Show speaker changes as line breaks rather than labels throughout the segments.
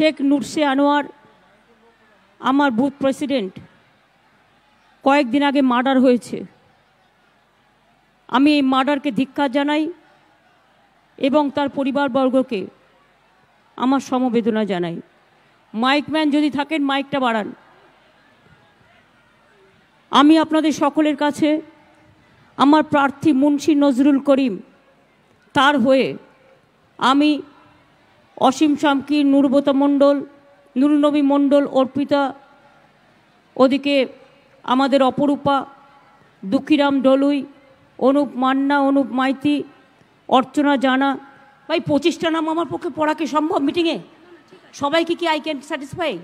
শেখ নুরসে আনোয়ার আমার booth president কয়েকদিন আগে মার্ডার হয়েছে আমি এই মার্ডারকে ধিক্ষা জানাই এবং তার পরিবারবর্গকে আমার সমবেদনা জানাই মাইকম্যান যদি থাকেন মাইকটা বাড়ান আমি আপনাদের সকলের কাছে আমার প্রার্থী মুন্সী নজরুল করিম তার হয়ে আমি অসীম শামকির নুরবত মণ্ডল নুরনবী মণ্ডল অর্পিতা ওদিকে আমাদের অপরূপা দুঃখীরাম ডলুই অনুপ মান্না অনুপ মাইতি অর্চনা জানা ভাই পঁচিশটা নাম আমার পক্ষে পড়া কি সম্ভব মিটিংয়ে সবাইকে কি আই ক্যান স্যাটিসফাই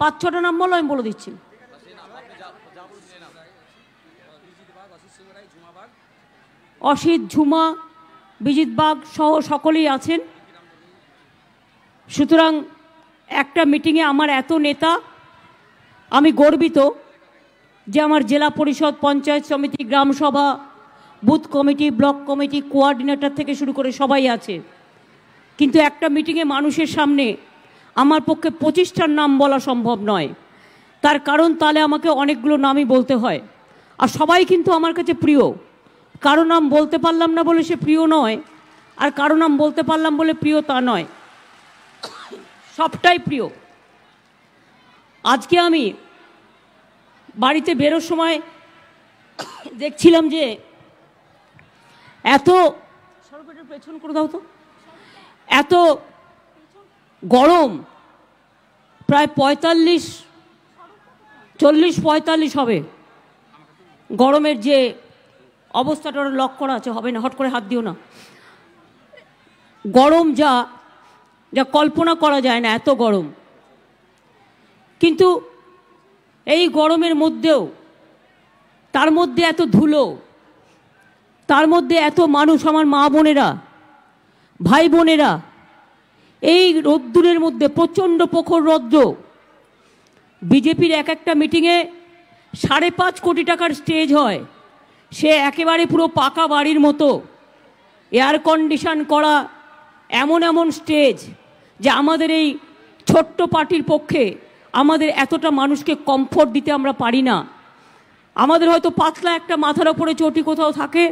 পাঁচ ছটা নাম বলো আমি বলে দিচ্ছি অসিত ঝুমা বিজিৎ বাগ সহ সকলেই আছেন সুতরাং একটা মিটিংয়ে আমার এত নেতা আমি গর্বিত যে আমার জেলা পরিষদ পঞ্চায়েত সমিতি গ্রামসভা booth committee block committee coordinator থেকে শুরু করে সবাই আছে কিন্তু একটা মিটিংয়ে মানুষের সামনে আমার পক্ষে পঁচিশটার নাম বলা সম্ভব নয় তার কারণ তাহলে আমাকে অনেকগুলো নামই বলতে হয় আর সবাই কিন্তু আমার কাছে প্রিয় কারো নাম বলতে পারলাম না বলে সে প্রিয় নয় আর কারো নাম বলতে পারলাম বলে প্রিয় তা নয় সবটাই প্রিয় আজকে আমি বাড়িতে বেরোর সময় দেখছিলাম যে এত সর্বটার পেছন করে দাও তো এত গরম প্রায় পঁয়তাল্লিশ চল্লিশ পঁয়তাল্লিশ হবে গরমের যে অবস্থাটা লক করা আছে হবে না হট করে হাত দিও না গরম যা যা কল্পনা করা যায় না এত গরম কিন্তু এই গরমের মধ্যেও তার মধ্যে এত ধুলো তার মধ্যে এত মানুষ আমার মা বোনেরা ভাই বোনেরা এই রোদ্দুরের মধ্যে প্রচণ্ড প্রখর রৌদ্র বিজেপির এক একটা মিটিংয়ে সাড়ে পাঁচ কোটি টাকার স্টেজ হয় সে একেবারে পুরো পাকা বাড়ির মতো এয়ার কন্ডিশন করা এমন এমন স্টেজ যে আমাদের এই ছোট্ট পার্টির পক্ষে আমাদের এতটা মানুষকে কমফোর্ট দিতে আমরা পারি না আমাদের হয়তো পাতলা একটা মাথার ওপরে চটি কোথাও থাকে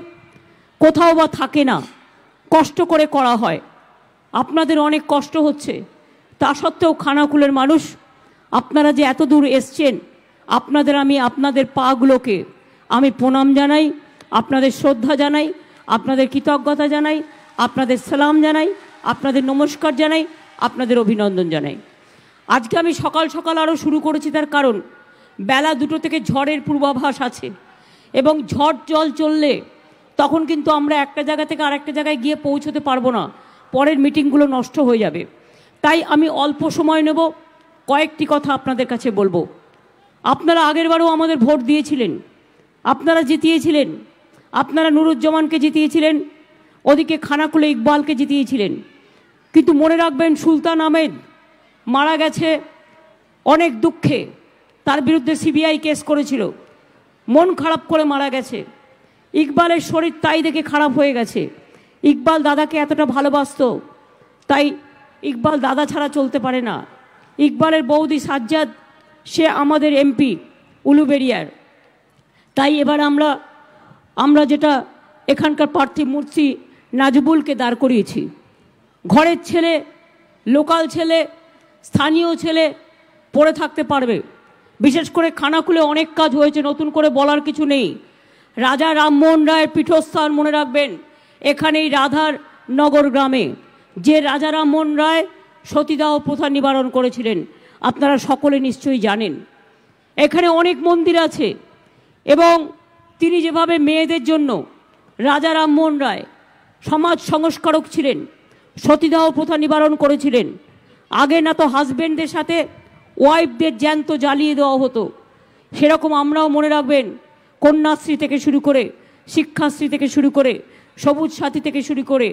কোথাও বা থাকে না কষ্ট করে করা হয় আপনাদের অনেক কষ্ট হচ্ছে তা সত্ত্বেও খানাকুলের মানুষ আপনারা যে এত দূর এসছেন আপনাদের আমি আপনাদের পাগুলোকে আমি প্রণাম জানাই আপনাদের শ্রদ্ধা জানাই আপনাদের কৃতজ্ঞতা জানাই আপনাদের সালাম জানাই আপনাদের নমস্কার জানাই আপনাদের অভিনন্দন জানাই আজকে আমি সকাল সকাল আরও শুরু করেছি তার কারণ বেলা দুটো থেকে ঝড়ের পূর্বাভাস আছে এবং ঝড় জল চললে তখন কিন্তু আমরা একটা জায়গা থেকে আরেকটা জায়গায় গিয়ে পৌঁছতে পারবো না পরের মিটিংগুলো নষ্ট হয়ে যাবে তাই আমি অল্প সময় নেব কয়েকটি কথা আপনাদের কাছে বলবো আপনারা আগেরবারও আমাদের ভোট দিয়েছিলেন আপনারা জিতিয়েছিলেন আপনারা নুরুজ্জামানকে জিতিয়েছিলেন ওদিকে খানাকুলে ইকবালকে জিতিয়েছিলেন কিন্তু মনে রাখবেন সুলতান আহমেদ মারা গেছে অনেক দুঃখে তার বিরুদ্ধে সিবিআই কেস করেছিল মন খারাপ করে মারা গেছে ইকবালের শরীর তাই দেখে খারাপ হয়ে গেছে ইকবাল দাদাকে এতটা ভালোবাসত তাই ইকবাল দাদা ছাড়া চলতে পারে না ইকবালের বৌদি সাজ্জাদ সে আমাদের এমপি উলুবেরিয়ার তাই এবার আমরা আমরা যেটা এখানকার প্রার্থী মূর্তি নাজবুলকে দাঁড় করিয়েছি ঘরের ছেলে লোকাল ছেলে স্থানীয় ছেলে পড়ে থাকতে পারবে বিশেষ করে খানাকুলে অনেক কাজ হয়েছে নতুন করে বলার কিছু নেই রাজা রামমোহন রায়ের পীঠস্থান মনে রাখবেন এখানেই রাধার নগর গ্রামে যে রাজা রামমোহন রায় সতীদাহ প্রথা নিবারণ করেছিলেন আপনারা সকলে নিশ্চয়ই জানেন এখানে অনেক মন্দির আছে এবং তিনি যেভাবে মেয়েদের জন্য রাজা রামমোহন রায় সমাজ সংস্কারক ছিলেন সতীদাহ প্রথা নিবারণ করেছিলেন আগে না তো হাজব্যান্ডদের সাথে ওয়াইফদের জ্যান্ত জ্বালিয়ে দেওয়া হতো সেরকম আমরাও মনে রাখবেন কন্যাশ্রী থেকে শুরু করে শিক্ষাশ্রী থেকে শুরু করে সবুজ সাথী থেকে শুরু করে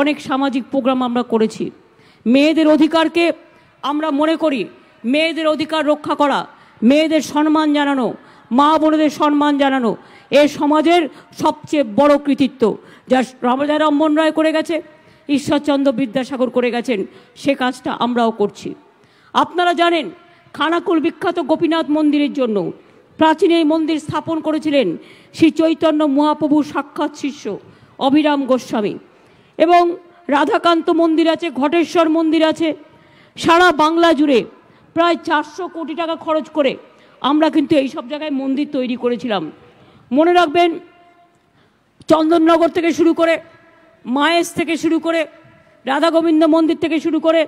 অনেক সামাজিক প্রোগ্রাম আমরা করেছি মেয়েদের অধিকারকে আমরা মনে করি মেয়েদের অধিকার রক্ষা করা মেয়েদের সম্মান জানানো মা বোনেদের সম্মান জানানো এ সমাজের সবচেয়ে বড় কৃতিত্ব যা রামরায় রায় করে গেছে ঈশ্বরচন্দ্র বিদ্যাসাগর করে গেছেন সে কাজটা আমরাও করছি আপনারা জানেন খানাকুল বিখ্যাত গোপীনাথ মন্দিরের জন্য প্রাচীন এই মন্দির স্থাপন করেছিলেন শ্রী চৈতন্য মহাপ্রভু সাক্ষাৎ শিষ্য অভিরাম গোস্বামী এবং রাধাকান্ত মন্দির আছে ঘটেশ্বর মন্দির আছে সারা বাংলা জুড়ে প্রায় চারশো কোটি টাকা খরচ করে আমরা কিন্তু এই সব জায়গায় মন্দির তৈরি করেছিলাম মনে রাখবেন চন্দননগর থেকে শুরু করে মায়েস থেকে শুরু করে রাধা গোবিন্দ মন্দির থেকে শুরু করে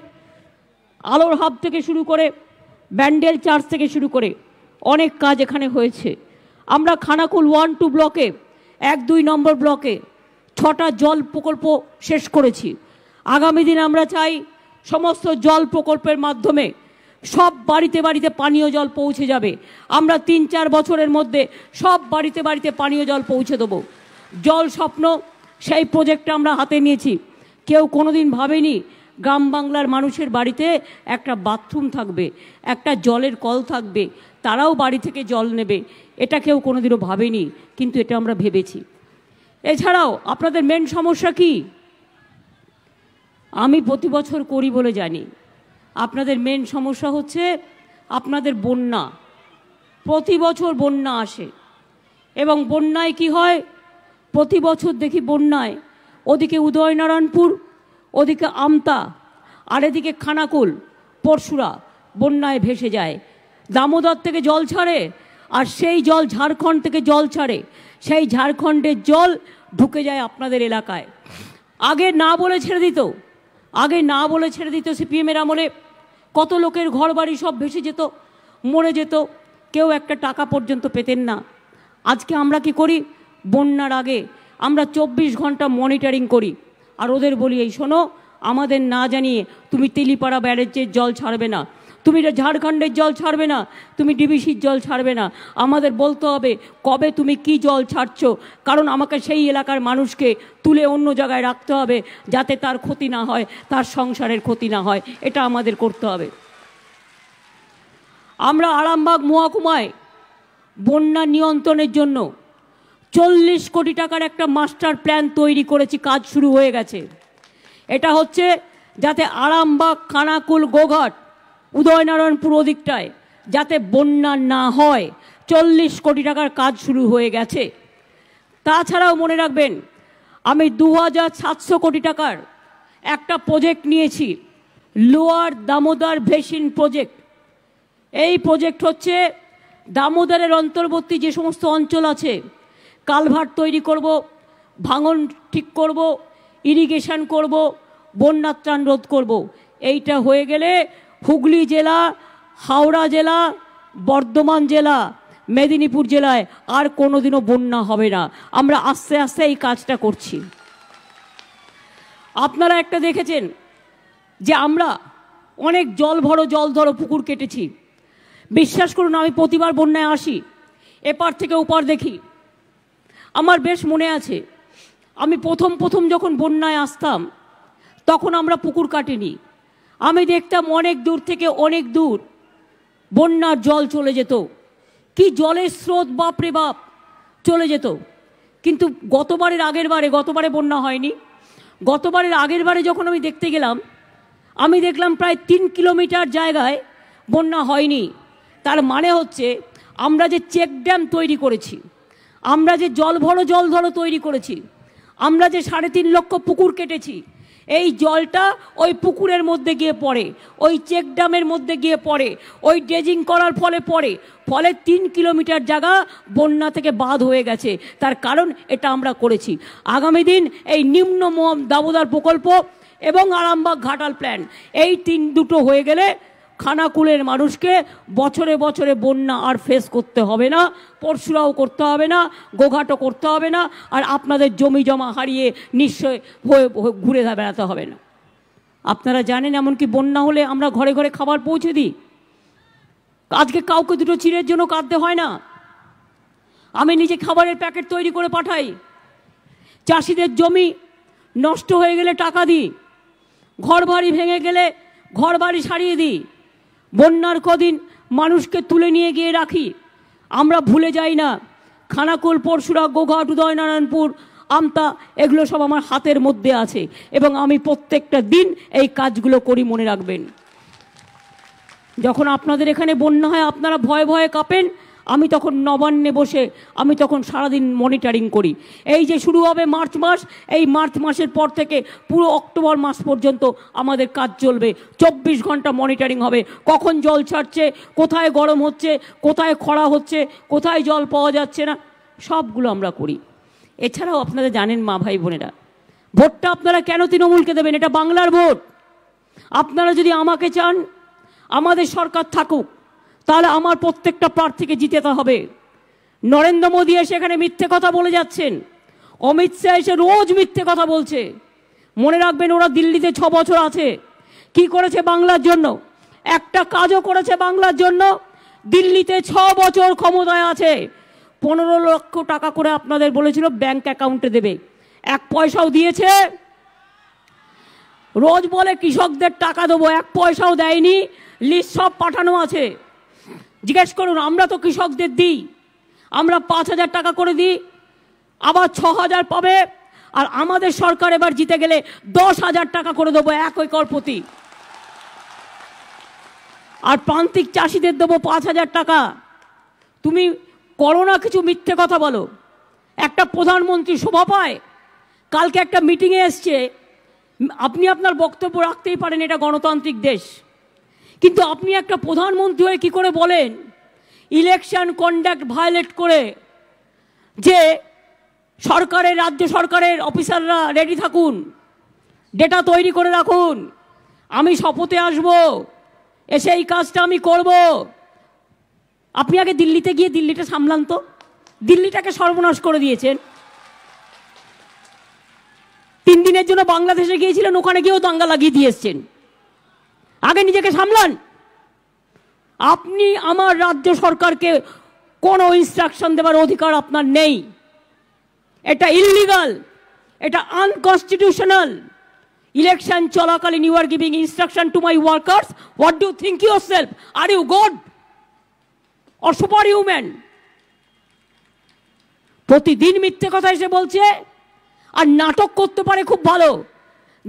আলোর হাব থেকে শুরু করে ব্যান্ডেল চার্চ থেকে শুরু করে অনেক কাজ এখানে হয়েছে আমরা খানাকুল ওয়ান টু ব্লকে এক দুই নম্বর ব্লকে ছটা জল প্রকল্প শেষ করেছি আগামী দিন আমরা চাই সমস্ত জল প্রকল্পের মাধ্যমে সব বাড়িতে বাড়িতে পানীয় জল পৌঁছে যাবে আমরা তিন চার বছরের মধ্যে সব বাড়িতে বাড়িতে পানীয় জল পৌঁছে দেবো জল স্বপ্ন সেই প্রজেক্টটা আমরা হাতে নিয়েছি কেউ কোনোদিন ভাবেনি গ্রাম বাংলার মানুষের বাড়িতে একটা বাথরুম থাকবে একটা জলের কল থাকবে তারাও বাড়ি থেকে জল নেবে এটা কেউ কোনোদিনও ভাবেনি কিন্তু এটা আমরা ভেবেছি এছাড়াও আপনাদের মেন সমস্যা কি আমি প্রতি বছর করি বলে জানি আপনাদের মেন সমস্যা হচ্ছে আপনাদের বন্যা প্রতি বছর বন্যা আসে এবং বন্যায় কি হয় প্রতি বছর দেখি বন্যায় ওদিকে উদয়নারায়ণপুর ওদিকে আমতা আর এদিকে খানাকুল পরশুরা বন্যায় ভেসে যায় দামোদর থেকে জল ছাড়ে আর সেই জল ঝাড়খণ্ড থেকে জল ছাড়ে সেই ঝাড়খণ্ডের জল ঢুকে যায় আপনাদের এলাকায় আগে না বলে ছেড়ে দিত আগে না বলে ছেড়ে দিত সিপিএমের আমলে কত লোকের ঘর বাড়ি সব ভেসে যেত মরে যেত কেউ একটা টাকা পর্যন্ত পেতেন না আজকে আমরা কি করি বন্যার আগে আমরা চব্বিশ ঘন্টা মনিটরিং করি আর ওদের বলি এই শোনো আমাদের না জানিয়ে তুমি তেলিপাড়া ব্যারেজের জল ছাড়বে না তুমি এটা ঝাড়খণ্ডের জল ছাড়বে না তুমি ডিবিসির জল ছাড়বে না আমাদের বলতে হবে কবে তুমি কি জল ছাড়ছ কারণ আমাকে সেই এলাকার মানুষকে তুলে অন্য জায়গায় রাখতে হবে যাতে তার ক্ষতি না হয় তার সংসারের ক্ষতি না হয় এটা আমাদের করতে হবে আমরা আরামবাগ মহকুমায় বন্যা নিয়ন্ত্রণের জন্য চল্লিশ কোটি টাকার একটা মাস্টার প্ল্যান তৈরি করেছি কাজ শুরু হয়ে গেছে এটা হচ্ছে যাতে আরামবাগ কানাকুল গোঘাট উদয়নারায়ণপুর ওদিকটায় যাতে বন্যা না হয় চল্লিশ কোটি টাকার কাজ শুরু হয়ে গেছে তাছাড়াও মনে রাখবেন আমি দু হাজার সাতশো কোটি টাকার একটা প্রজেক্ট নিয়েছি লোয়ার দামোদর ভেসিন প্রজেক্ট এই প্রজেক্ট হচ্ছে দামোদরের অন্তর্বর্তী যে সমস্ত অঞ্চল আছে কালভার তৈরি করব ভাঙন ঠিক করব ইরিগেশন করব বন্যাত্রাণ রোধ করব এইটা হয়ে গেলে হুগলি জেলা হাওড়া জেলা বর্ধমান জেলা মেদিনীপুর জেলায় আর কোনোদিনও বন্যা হবে না আমরা আস্তে আস্তে এই কাজটা করছি আপনারা একটা দেখেছেন যে আমরা অনেক জল ভরো জল ধরো পুকুর কেটেছি বিশ্বাস করুন আমি প্রতিবার বন্যায় আসি এপার থেকে ওপার দেখি আমার বেশ মনে আছে আমি প্রথম প্রথম যখন বন্যায় আসতাম তখন আমরা পুকুর কাটিনি আমি দেখতাম অনেক দূর থেকে অনেক দূর বন্যার জল চলে যেত কি জলের স্রোত বাপ রে বাপ চলে যেত কিন্তু গতবারের আগের বারে গতবারে বন্যা হয়নি গতবারের আগের বারে যখন আমি দেখতে গেলাম আমি দেখলাম প্রায় তিন কিলোমিটার জায়গায় বন্যা হয়নি তার মানে হচ্ছে আমরা যে চেক ড্যাম তৈরি করেছি আমরা যে জল ভরো জল ধরো তৈরি করেছি আমরা যে সাড়ে তিন লক্ষ পুকুর কেটেছি এই জলটা ওই পুকুরের মধ্যে গিয়ে পড়ে ওই চেক ড্যামের মধ্যে গিয়ে পড়ে ওই ড্রেজিং করার ফলে পড়ে ফলে তিন কিলোমিটার জায়গা বন্যা থেকে বাদ হয়ে গেছে তার কারণ এটা আমরা করেছি আগামী দিন এই নিম্ন দাবদার প্রকল্প এবং আরামবাগ ঘাটাল প্ল্যান এই তিন দুটো হয়ে গেলে খানাকুলের মানুষকে বছরে বছরে বন্যা আর ফেস করতে হবে না পরশুরাও করতে হবে না গোঘাটও করতে হবে না আর আপনাদের জমি জমা হারিয়ে নিশ্চয় হয়ে ঘুরে বেড়াতে হবে না আপনারা জানেন এমনকি বন্যা হলে আমরা ঘরে ঘরে খাবার পৌঁছে দিই আজকে কাউকে দুটো চিড়ের জন্য কাঁদতে হয় না আমি নিজে খাবারের প্যাকেট তৈরি করে পাঠাই চাষিদের জমি নষ্ট হয়ে গেলে টাকা দিই ঘর বাড়ি ভেঙে গেলে ঘর বাড়ি সারিয়ে দিই বন্যার কদিন মানুষকে তুলে নিয়ে গিয়ে রাখি আমরা ভুলে যাই না খানাকুল পরশুরা গোঘাট উদয়নারায়ণপুর আমতা এগুলো সব আমার হাতের মধ্যে আছে এবং আমি প্রত্যেকটা দিন এই কাজগুলো করি মনে রাখবেন যখন আপনাদের এখানে বন্যা হয় আপনারা ভয়ে ভয়ে কাঁপেন আমি তখন নবান্নে বসে আমি তখন সারাদিন মনিটারিং করি এই যে শুরু হবে মার্চ মাস এই মার্চ মাসের পর থেকে পুরো অক্টোবর মাস পর্যন্ত আমাদের কাজ চলবে চব্বিশ ঘন্টা মনিটারিং হবে কখন জল ছাড়ছে কোথায় গরম হচ্ছে কোথায় খরা হচ্ছে কোথায় জল পাওয়া যাচ্ছে না সবগুলো আমরা করি এছাড়াও আপনারা জানেন মা ভাই বোনেরা ভোটটা আপনারা কেন তৃণমূলকে দেবেন এটা বাংলার ভোট আপনারা যদি আমাকে চান আমাদের সরকার থাকুক তাহলে আমার প্রত্যেকটা প্রার্থীকে জিতেতে হবে নরেন্দ্র মোদী এসে এখানে মিথ্যে কথা বলে যাচ্ছেন অমিত শাহ এসে রোজ মিথ্যে কথা বলছে মনে রাখবেন ওরা দিল্লিতে ছ বছর আছে কি করেছে বাংলার জন্য একটা কাজও করেছে বাংলার জন্য দিল্লিতে ছ বছর ক্ষমতায় আছে পনেরো লক্ষ টাকা করে আপনাদের বলেছিল ব্যাংক অ্যাকাউন্টে দেবে এক পয়সাও দিয়েছে রোজ বলে কৃষকদের টাকা দেবো এক পয়সাও দেয়নি লিস্ট সব পাঠানো আছে জিজ্ঞেস করুন আমরা তো কৃষকদের দিই আমরা পাঁচ হাজার টাকা করে দিই আবার ছ হাজার পাবে আর আমাদের সরকার এবার জিতে গেলে দশ হাজার টাকা করে দেবো এক একর প্রতি আর প্রান্তিক চাষিদের দেবো পাঁচ হাজার টাকা তুমি করো না কিছু মিথ্যে কথা বলো একটা প্রধানমন্ত্রী শোভা পায় কালকে একটা মিটিংয়ে এসছে আপনি আপনার বক্তব্য রাখতেই পারেন এটা গণতান্ত্রিক দেশ কিন্তু আপনি একটা প্রধানমন্ত্রী হয়ে কী করে বলেন ইলেকশন কন্ডাক্ট ভায়োলেট করে যে সরকারের রাজ্য সরকারের অফিসাররা রেডি থাকুন ডেটা তৈরি করে রাখুন আমি শপথে আসব এসে এই কাজটা আমি করব আপনি আগে দিল্লিতে গিয়ে দিল্লিটা সামলান তো দিল্লিটাকে সর্বনাশ করে দিয়েছেন তিন দিনের জন্য বাংলাদেশে গিয়েছিলেন ওখানে গিয়েও দাঙ্গা লাগিয়ে দিয়ে আগে নিজেকে সামলান আপনি আমার রাজ্য সরকারকে কোনো ইনস্ট্রাকশন দেবার অধিকার আপনার নেই এটা ইললিগাল এটা আনকনস্টিটিউশনাল ইলেকশন চলাকালীন you are giving instruction to my workers what do think yourself are you god or super human প্রতিদিন মিথ্যে কথা এসে বলছে আর নাটক করতে পারে খুব ভালো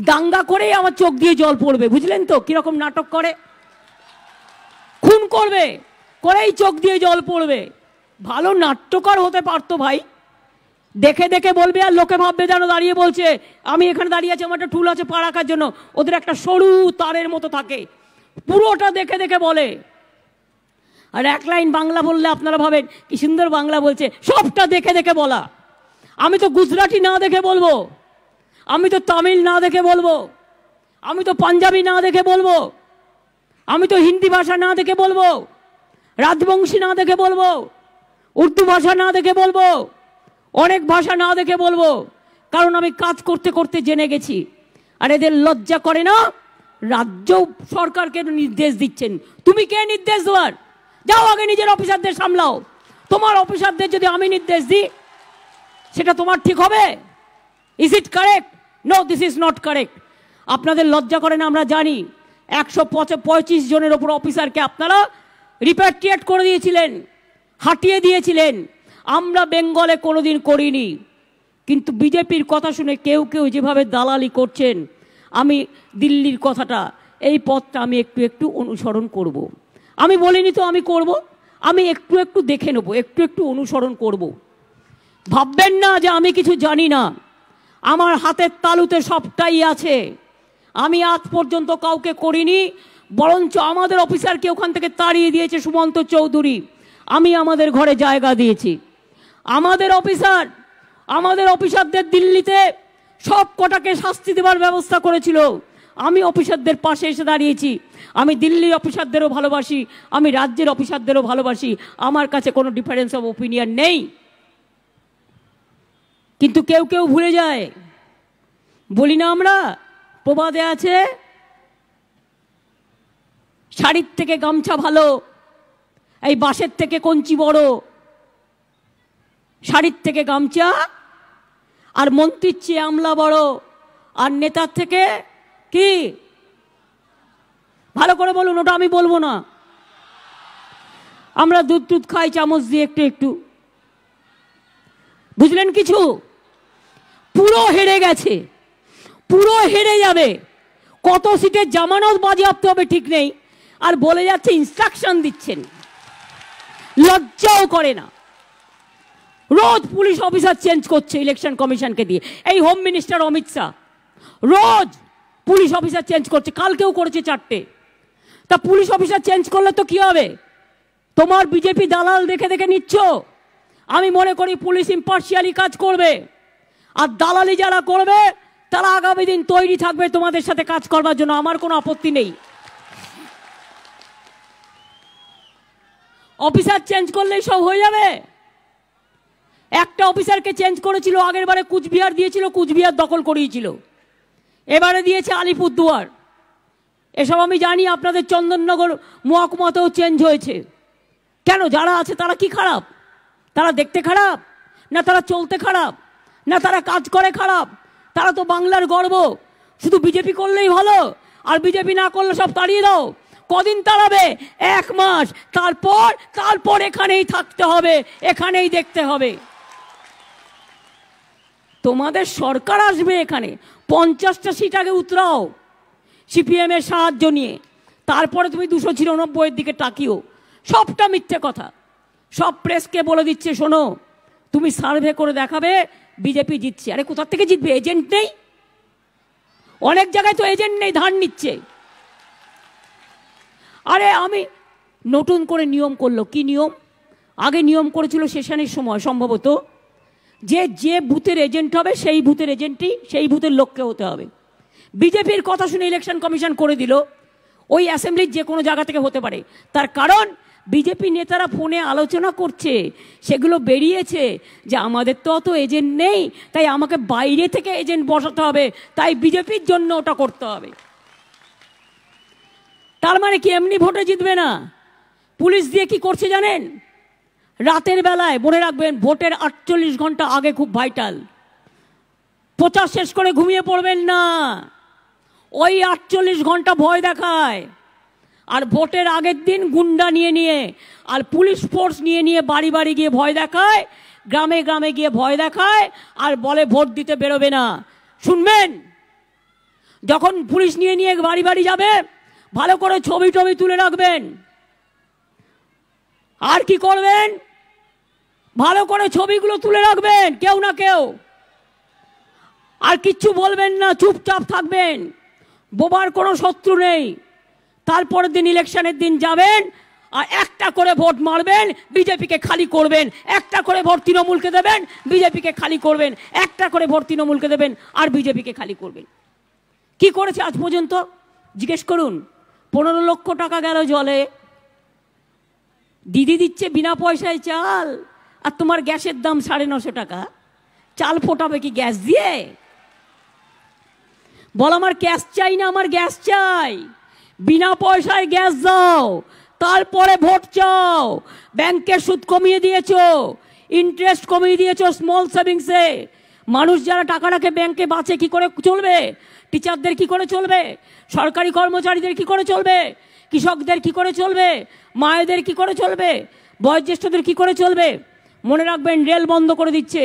দাঙ্গা করেই আমার চোখ দিয়ে জল পড়বে বুঝলেন তো কীরকম নাটক করে খুন করবে করেই চোখ দিয়ে জল পড়বে ভালো নাট্যকর হতে পারতো ভাই দেখে দেখে বলবে আর লোকে ভাববে যেন দাঁড়িয়ে বলছে আমি এখানে দাঁড়িয়ে আছি আমার একটা টুল আছে পা রাখার জন্য ওদের একটা সরু তারের মতো থাকে পুরোটা দেখে দেখে বলে আর এক লাইন বাংলা বললে আপনারা ভাবেন কি সুন্দর বাংলা বলছে সবটা দেখে দেখে বলা আমি তো গুজরাটি না দেখে বলবো আমি তো তামিল না দেখে বলবো আমি তো পাঞ্জাবি না দেখে বলবো আমি তো হিন্দি ভাষা না দেখে বলবো রাজবংশী না দেখে বলবো উর্দু ভাষা না দেখে বলবো অনেক ভাষা না দেখে বলবো কারণ আমি কাজ করতে করতে জেনে গেছি আর এদের লজ্জা করে না রাজ্য সরকারকে নির্দেশ দিচ্ছেন তুমি কে নির্দেশ দেওয়ার যাও আগে নিজের অফিসারদের সামলাও তোমার অফিসারদের যদি আমি নির্দেশ দিই সেটা তোমার ঠিক হবে is it correct no this is not correct আপনাদের লজ্জা করে না আমরা জানি একশো পঁচিশ জনের ওপর অফিসারকে আপনারা রিপ্যাট্রিয়েট করে দিয়েছিলেন হাঁটিয়ে দিয়েছিলেন আমরা বেঙ্গলে কোনোদিন করিনি কিন্তু বিজেপির কথা শুনে কেউ কেউ যেভাবে দালালি করছেন আমি দিল্লির কথাটা এই পথটা আমি একটু একটু অনুসরণ করব। আমি বলিনি তো আমি করব। আমি একটু একটু দেখে নেব একটু একটু অনুসরণ করব। ভাববেন না যে আমি কিছু জানি না আমার হাতের তালুতে সবটাই আছে আমি আজ পর্যন্ত কাউকে করিনি বরঞ্চ আমাদের অফিসারকে ওখান থেকে তাড়িয়ে দিয়েছে সুমন্ত চৌধুরী আমি আমাদের ঘরে জায়গা দিয়েছি আমাদের অফিসার আমাদের অফিসারদের দিল্লিতে সব কটাকে শাস্তি দেওয়ার ব্যবস্থা করেছিল আমি অফিসারদের পাশে এসে দাঁড়িয়েছি আমি দিল্লির অফিসারদেরও ভালোবাসি আমি রাজ্যের অফিসারদেরও ভালোবাসি আমার কাছে কোনো ডিফারেন্স অফ ওপিনিয়ন নেই কিন্তু কেউ কেউ ভুলে যায় বলি না আমরা প্রবাদে আছে শাড়ির থেকে গামছা ভালো এই বাঁশের থেকে কঞ্চি বড় শাড়ির থেকে গামছা আর মন্ত্রীর চেয়ে আমলা বড় আর নেতার থেকে কি ভালো করে বলুন ওটা আমি বলবো না আমরা দুধ টুধ খাই চামচ দিয়ে একটু একটু বুঝলেন কিছু পুরো হেরে গেছে পুরো হেরে যাবে কত সিটের জামানত বাজেয়াপ্ত হবে ঠিক নেই আর বলে যাচ্ছে ইনস্ট্রাকশন দিচ্ছেন লজ্জাও করে না রোজ পুলিশ অফিসার চেঞ্জ করছে ইলেকশন কমিশনকে দিয়ে এই হোম মিনিস্টার অমিত শাহ রোজ পুলিশ অফিসার চেঞ্জ করছে কালকেও করেছে চারটে তা পুলিশ অফিসার চেঞ্জ করলে তো কী হবে তোমার বিজেপি দালাল দেখে দেখে নিচ্ছ আমি মনে করি পুলিশ ইম্পার্শিয়ালি কাজ করবে আর দালালি যারা করবে তারা আগামী দিন তৈরি থাকবে তোমাদের সাথে কাজ করবার জন্য আমার কোনো আপত্তি নেই অফিসার চেঞ্জ করলেই সব হয়ে যাবে একটা অফিসারকে চেঞ্জ করেছিল আগের বারে কুচবিহার দিয়েছিল কুচবিহার দখল করিয়েছিল এবারে দিয়েছে আলিপুরদুয়ার এসব আমি জানি আপনাদের চন্দননগর মহকুমাতেও চেঞ্জ হয়েছে কেন যারা আছে তারা কি খারাপ তারা দেখতে খারাপ না তারা চলতে খারাপ না তারা কাজ করে খারাপ তারা তো বাংলার গর্ব শুধু বিজেপি করলেই ভালো আর বিজেপি না করলে সব তাড়িয়ে দাও কদিন তাড়াবে এক মাস তারপর তারপর এখানেই থাকতে হবে এখানেই দেখতে হবে তোমাদের সরকার আসবে এখানে পঞ্চাশটা সিট আগে উতরাও সিপিএমের সাহায্য নিয়ে তারপরে তুমি দুশো ছিরানব্বই দিকে টাকিও সবটা মিথ্যে কথা সব প্রেসকে বলে দিচ্ছে শোনো তুমি সার্ভে করে দেখাবে বিজেপি জিতছে আরে কোথার থেকে জিতবে এজেন্ট নেই অনেক জায়গায় তো এজেন্ট নেই ধান নিচ্ছে আরে আমি নতুন করে নিয়ম করলো কি নিয়ম আগে নিয়ম করেছিল সেশনের সময় সম্ভবত যে যে বুথের এজেন্ট হবে সেই বুথের এজেন্টই সেই বুথের লোককে হতে হবে বিজেপির কথা শুনে ইলেকশন কমিশন করে দিল ওই অ্যাসেম্বলির যে কোনো জায়গা থেকে হতে পারে তার কারণ বিজেপি নেতারা ফোনে আলোচনা করছে সেগুলো বেরিয়েছে যে আমাদের তো অত এজেন্ট নেই তাই আমাকে বাইরে থেকে এজেন্ট বসাতে হবে তাই বিজেপির জন্য ওটা করতে হবে তার মানে কি এমনি ভোটে জিতবে না পুলিশ দিয়ে কি করছে জানেন রাতের বেলায় মনে রাখবেন ভোটের আটচল্লিশ ঘন্টা আগে খুব ভাইটাল প্রচার শেষ করে ঘুমিয়ে পড়বেন না ওই আটচল্লিশ ঘন্টা ভয় দেখায় আর ভোটের আগের দিন গুন্ডা নিয়ে নিয়ে আর পুলিশ ফোর্স নিয়ে নিয়ে বাড়ি বাড়ি গিয়ে ভয় দেখায় গ্রামে গ্রামে গিয়ে ভয় দেখায় আর বলে ভোট দিতে বেরোবে না শুনবেন যখন পুলিশ নিয়ে নিয়ে বাড়ি বাড়ি যাবে ভালো করে ছবি টবি তুলে রাখবেন আর কি করবেন ভালো করে ছবিগুলো তুলে রাখবেন কেউ না কেউ আর কিচ্ছু বলবেন না চুপচাপ থাকবেন বোবার কোনো শত্রু নেই তারপরের দিন ইলেকশনের দিন যাবেন আর একটা করে ভোট মারবেন বিজেপিকে খালি করবেন একটা করে ভোট তৃণমূলকে দেবেন বিজেপিকে খালি করবেন একটা করে ভোট তৃণমূলকে দেবেন আর বিজেপিকে খালি করবেন কি করেছে আজ পর্যন্ত জিজ্ঞেস করুন পনেরো লক্ষ টাকা গেল জলে দিদি দিচ্ছে বিনা পয়সায় চাল আর তোমার গ্যাসের দাম সাড়ে নশো টাকা চাল ফোটাবে কি গ্যাস দিয়ে বল আমার গ্যাস চাই না আমার গ্যাস চাই বিনা পয়সায় গ্যাস দাও তারপরে ভোট চাও ব্যাংকের সুদ কমিয়ে দিয়েছ ইন্টারেস্ট কমিয়ে দিয়েছ স্মল সেভিংসে মানুষ যারা টাকা রাখে ব্যাংকে বাঁচে কি করে চলবে টিচারদের কি করে চলবে সরকারি কর্মচারীদের কি করে চলবে কৃষকদের কি করে চলবে মায়েদের কি করে চলবে বয়োজ্যেষ্ঠদের কি করে চলবে মনে রাখবেন রেল বন্ধ করে দিচ্ছে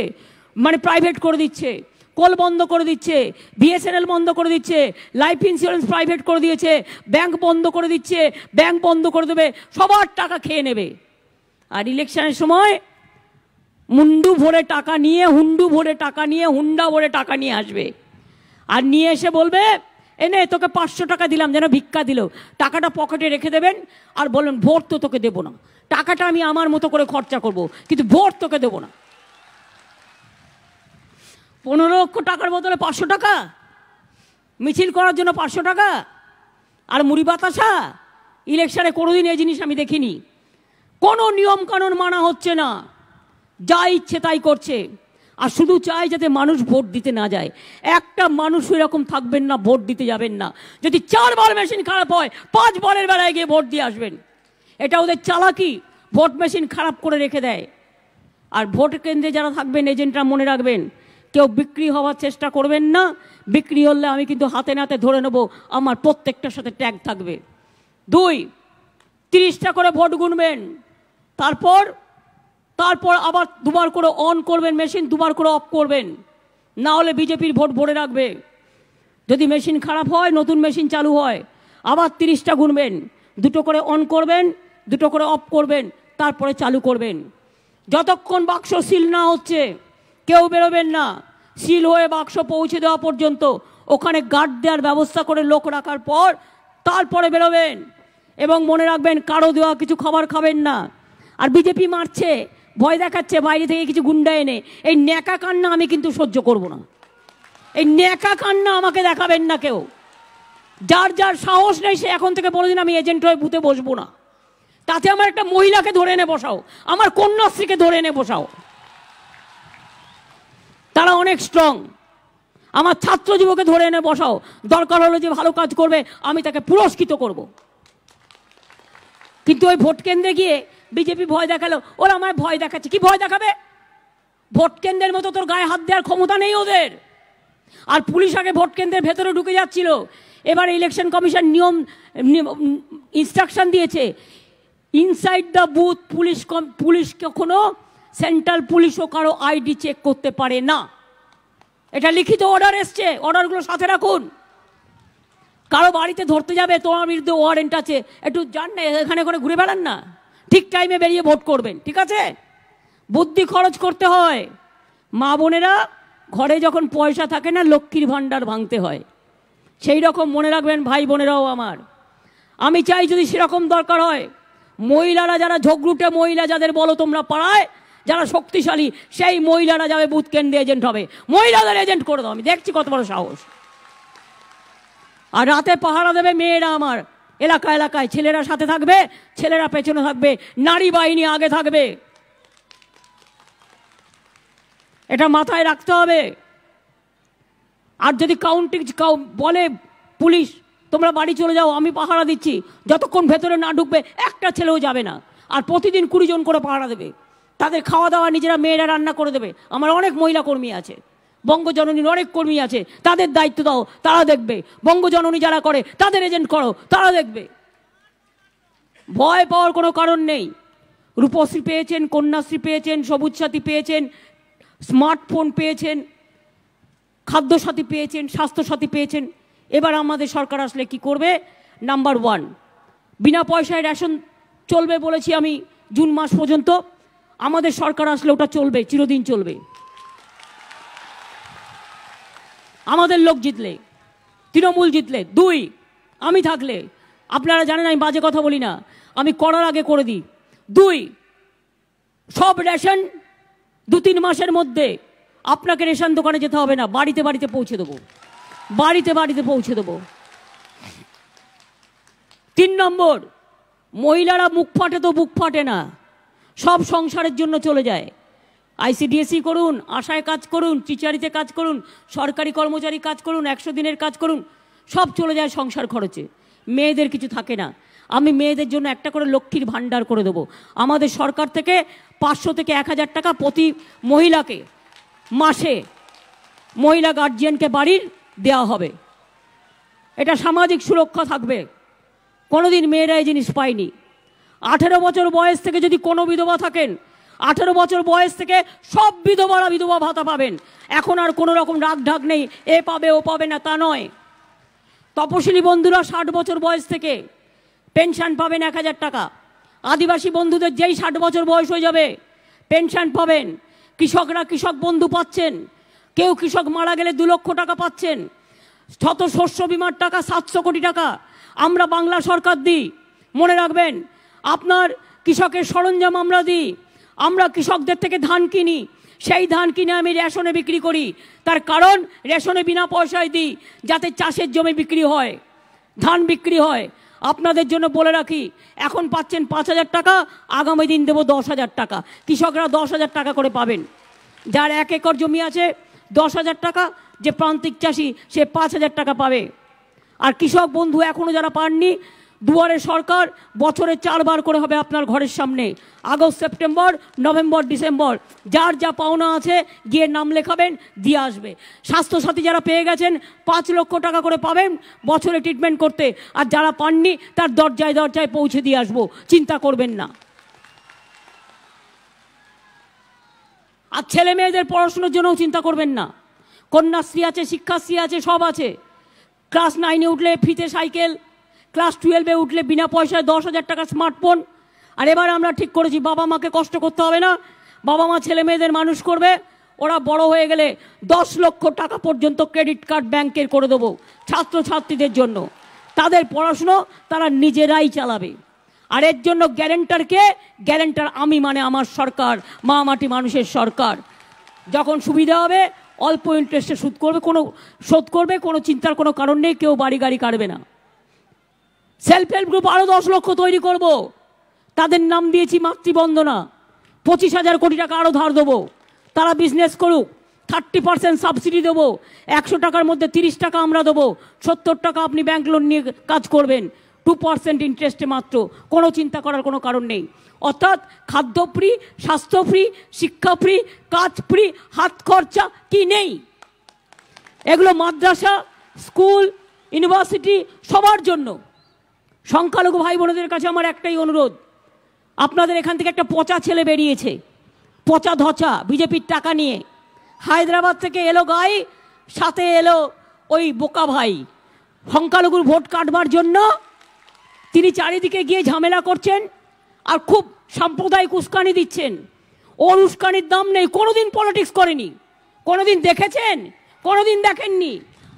মানে প্রাইভেট করে দিচ্ছে কোল বন্ধ করে দিচ্ছে বিএসএনএল বন্ধ করে দিচ্ছে লাইফ ইন্স্যুরেন্স প্রাইভেট করে দিয়েছে ব্যাংক বন্ধ করে দিচ্ছে ব্যাংক বন্ধ করে দেবে সবার টাকা খেয়ে নেবে আর ইলেকশনের সময় মুন্ডু ভরে টাকা নিয়ে হুন্ডু ভরে টাকা নিয়ে হুন্ডা ভরে টাকা নিয়ে আসবে আর নিয়ে এসে বলবে এনে তোকে পাঁচশো টাকা দিলাম যেন ভিক্ষা দিল টাকাটা পকেটে রেখে দেবেন আর বলেন ভোট তো তোকে দেবো না টাকাটা আমি আমার মতো করে খরচা করব কিন্তু ভোট তোকে দেবো না পনেরো লক্ষ টাকার বদলে পাঁচশো টাকা মিছিল করার জন্য পাঁচশো টাকা আর মুড়ি বাতাসা ইলেকশানে কোনোদিন এই জিনিস আমি দেখিনি কোনো নিয়মকানুন মানা হচ্ছে না যা ইচ্ছে তাই করছে আর শুধু চাই যাতে মানুষ ভোট দিতে না যায় একটা মানুষ এরকম থাকবেন না ভোট দিতে যাবেন না যদি চারবার মেশিন খারাপ হয় পাঁচ বারের বেলায় গিয়ে ভোট দিয়ে আসবেন এটা ওদের চালাকি ভোট মেশিন খারাপ করে রেখে দেয় আর ভোট কেন্দ্রে যারা থাকবেন এজেন্টরা মনে রাখবেন কেউ বিক্রি হওয়ার চেষ্টা করবেন না বিক্রি হলে আমি কিন্তু হাতে নাতে ধরে নেব আমার প্রত্যেকটার সাথে ট্যাগ থাকবে দুই তিরিশটা করে ভোট গুনবেন তারপর তারপর আবার দুবার করে অন করবেন মেশিন দুবার করে অফ করবেন না হলে বিজেপির ভোট ভরে রাখবে যদি মেশিন খারাপ হয় নতুন মেশিন চালু হয় আবার তিরিশটা গুনবেন দুটো করে অন করবেন দুটো করে অফ করবেন তারপরে চালু করবেন যতক্ষণ বাক্স সিল না হচ্ছে কেউ বেরোবেন না সিল হয়ে বাক্স পৌঁছে দেওয়া পর্যন্ত ওখানে গার্ড দেওয়ার ব্যবস্থা করে লোক রাখার পর তারপরে বেরোবেন এবং মনে রাখবেন কারো দেওয়া কিছু খাবার খাবেন না আর বিজেপি মারছে ভয় দেখাচ্ছে বাইরে থেকে কিছু গুন্ডা এনে এই ন্যাকা কান্না আমি কিন্তু সহ্য করব না এই ন্যাকা কান্না আমাকে দেখাবেন না কেউ যার যার সাহস নেই সে এখন থেকে বলে দিন আমি এজেন্ট হয়ে বুথে বসবো না তাতে আমার একটা মহিলাকে ধরে এনে বসাও আমার কন্যাশ্রীকে ধরে এনে বসাও তারা অনেক স্ট্রং আমার ছাত্র জীবকে ধরে এনে বসাও দরকার হলো যে ভালো কাজ করবে আমি তাকে পুরস্কৃত করব। কিন্তু ওই ভোট কেন্দ্রে গিয়ে বিজেপি ভয় দেখালো ওরা আমায় ভয় দেখাচ্ছে কি ভয় দেখাবে ভোট কেন্দ্রের মতো তোর গায়ে হাত দেওয়ার ক্ষমতা নেই ওদের আর পুলিশ আগে ভোট কেন্দ্রের ভেতরে ঢুকে যাচ্ছিল এবার ইলেকশন কমিশন নিয়ম ইনস্ট্রাকশন দিয়েছে inside the booth police police কখনো সেন্ট্রাল পুলিশও কারো আইডি চেক করতে পারে না এটা লিখিত অর্ডার এসছে অর্ডারগুলো সাথে রাখুন কারো বাড়িতে ধরতে যাবে তোমার বিরুদ্ধে ওয়ারেন্ট আছে একটু যান না এখানে করে ঘুরে বেড়ান না ঠিক টাইমে বেরিয়ে ভোট করবেন ঠিক আছে বুদ্ধি খরচ করতে হয় মা বোনেরা ঘরে যখন পয়সা থাকে না লক্ষ্মীর ভাণ্ডার ভাঙতে হয় সেই রকম মনে রাখবেন ভাই বোনেরাও আমার আমি চাই যদি সেরকম দরকার হয় মহিলারা যারা ঝগড়ুটে মহিলা যাদের বলো তোমরা পাড়ায় যারা শক্তিশালী সেই মহিলারা যাবে বুথ কেন্দ্রে এজেন্ট হবে মহিলাদের এজেন্ট করে দাও আমি দেখছি কত বড় সাহস আর রাতে পাহারা দেবে মেয়েরা আমার এলাকা এলাকায় ছেলেরা সাথে থাকবে ছেলেরা পেছনে থাকবে নারী বাহিনী আগে থাকবে এটা মাথায় রাখতে হবে আর যদি কাউন্টিং বলে পুলিশ তোমরা বাড়ি চলে যাও আমি পাহারা দিচ্ছি যতক্ষণ ভেতরে না ঢুকবে একটা ছেলেও যাবে না আর প্রতিদিন কুড়ি জন করে পাহারা দেবে তাদের খাওয়া দাওয়া নিজেরা মেয়েরা রান্না করে দেবে আমার অনেক মহিলা কর্মী আছে বঙ্গজননীর অনেক কর্মী আছে তাদের দায়িত্ব দাও তারা দেখবে বঙ্গজননী যারা করে তাদের এজেন্ট করো তারা দেখবে ভয় পাওয়ার কোনো কারণ নেই রূপশ্রী পেয়েছেন কন্যাশ্রী পেয়েছেন সবুজ সাথী পেয়েছেন স্মার্টফোন পেয়েছেন খাদ্যসাথী পেয়েছেন স্বাস্থ্যসাথী পেয়েছেন এবার আমাদের সরকার আসলে কি করবে নাম্বার ওয়ান বিনা পয়সায় রেশন চলবে বলেছি আমি জুন মাস পর্যন্ত আমাদের সরকার আসলে ওটা চলবে চিরদিন চলবে আমাদের লোক জিতলে তৃণমূল জিতলে দুই আমি থাকলে আপনারা জানেন আমি বাজে কথা বলি না আমি করার আগে করে দিই দুই সব রেশন দু তিন মাসের মধ্যে আপনাকে রেশন দোকানে যেতে হবে না বাড়িতে বাড়িতে পৌঁছে দেবো বাড়িতে বাড়িতে পৌঁছে দেবো তিন নম্বর মহিলারা মুখ ফাটে তো বুক ফাটে না সব সংসারের জন্য চলে যায় আইসিডিএসি e করুন আশায় কাজ করুন টিচারিতে কাজ করুন সরকারি কর্মচারী কাজ করুন একশো দিনের কাজ করুন সব চলে যায় সংসার খরচে মেয়েদের কিছু থাকে না আমি মেয়েদের জন্য একটা করে লক্ষ্মীর ভাণ্ডার করে দেবো আমাদের সরকার থেকে পাঁচশো থেকে এক হাজার টাকা প্রতি মহিলাকে মাসে মহিলা গার্জিয়ানকে বাড়ির দেওয়া হবে এটা সামাজিক সুরক্ষা থাকবে কোনোদিন মেয়েরা এই জিনিস পায়নি আঠেরো বছর বয়স থেকে যদি কোনো বিধবা থাকেন আঠেরো বছর বয়স থেকে সব বিধবারা বিধবা ভাতা পাবেন এখন আর কোনো রকম রাগ ঢাক নেই এ পাবে ও পাবে না তা নয় তপশিলি বন্ধুরা ষাট বছর বয়স থেকে পেনশন পাবেন এক হাজার টাকা আদিবাসী বন্ধুদের যেই ষাট বছর বয়স হয়ে যাবে পেনশন পাবেন কৃষকরা কৃষক বন্ধু পাচ্ছেন কেউ কৃষক মারা গেলে দু লক্ষ টাকা পাচ্ছেন শত শস্য বিমার টাকা সাতশো কোটি টাকা আমরা বাংলা সরকার দিই মনে রাখবেন আপনার কৃষকের সরঞ্জাম আমরা দিই আমরা কৃষকদের থেকে ধান কিনি সেই ধান কিনে আমি রেশনে বিক্রি করি তার কারণ রেশনে বিনা পয়সায় দিই যাতে চাষের জমি বিক্রি হয় ধান বিক্রি হয় আপনাদের জন্য বলে রাখি এখন পাচ্ছেন পাঁচ হাজার টাকা আগামী দিন দেবো দশ হাজার টাকা কৃষকরা দশ হাজার টাকা করে পাবেন যার এক একর জমি আছে দশ হাজার টাকা যে প্রান্তিক চাষি সে পাঁচ হাজার টাকা পাবে আর কৃষক বন্ধু এখনও যারা পাননি দুয়ারে সরকার বছরে চারবার করে হবে আপনার ঘরের সামনে আগস্ট সেপ্টেম্বর নভেম্বর ডিসেম্বর যার যা পাওনা আছে গিয়ে নাম লেখাবেন দিয়ে আসবে স্বাস্থ্যসাথী যারা পেয়ে গেছেন পাঁচ লক্ষ টাকা করে পাবেন বছরে ট্রিটমেন্ট করতে আর যারা পাননি তার দরজায় দরজায় পৌঁছে দিয়ে আসবো চিন্তা করবেন না আর ছেলে মেয়েদের পড়াশুনোর জন্যও চিন্তা করবেন না কন্যাশ্রী আছে শিক্ষাশ্রী আছে সব আছে ক্লাস নাইনে উঠলে ফিতে সাইকেল ক্লাস টুয়েলভে উঠলে বিনা পয়সায় দশ হাজার টাকা স্মার্টফোন আর এবার আমরা ঠিক করেছি বাবা মাকে কষ্ট করতে হবে না বাবা মা ছেলে মেয়েদের মানুষ করবে ওরা বড় হয়ে গেলে দশ লক্ষ টাকা পর্যন্ত ক্রেডিট কার্ড ব্যাংকের করে দেবো ছাত্রছাত্রীদের জন্য তাদের পড়াশুনো তারা নিজেরাই চালাবে আর এর জন্য গ্যারেন্টারকে গ্যারেন্টার আমি মানে আমার সরকার মা মাটি মানুষের সরকার যখন সুবিধা হবে অল্প ইন্টারেস্টে সুদ করবে কোনো শোধ করবে কোনো চিন্তার কোনো কারণ নেই কেউ বাড়ি গাড়ি কাটবে না সেলফ হেল্প গ্রুপ আরও দশ লক্ষ তৈরি করব। তাদের নাম দিয়েছি মাতৃবন্দনা পঁচিশ হাজার কোটি টাকা আরও ধার দেবো তারা বিজনেস করুক থার্টি পার্সেন্ট সাবসিডি দেবো একশো টাকার মধ্যে তিরিশ টাকা আমরা দেবো সত্তর টাকা আপনি ব্যাংক লোন নিয়ে কাজ করবেন টু পার্সেন্ট ইন্টারেস্টে মাত্র কোনো চিন্তা করার কোনো কারণ নেই অর্থাৎ খাদ্য ফ্রি স্বাস্থ্য ফ্রি শিক্ষা ফ্রি কাজ ফ্রি হাত খরচা কি নেই এগুলো মাদ্রাসা স্কুল ইউনিভার্সিটি সবার জন্য সংখ্যালঘু ভাই বোনদের কাছে আমার একটাই অনুরোধ আপনাদের এখান থেকে একটা পচা ছেলে বেরিয়েছে পচা ধচা বিজেপির টাকা নিয়ে হায়দ্রাবাদ থেকে এলো গাই সাথে এলো ওই বোকা ভাই সংখ্যালঘুর ভোট কাটবার জন্য তিনি চারিদিকে গিয়ে ঝামেলা করছেন আর খুব সাম্প্রদায়িক উস্কানি দিচ্ছেন ওর উস্কানির দাম নেই কোনোদিন পলিটিক্স করেনি কোনোদিন দেখেছেন কোনোদিন দেখেননি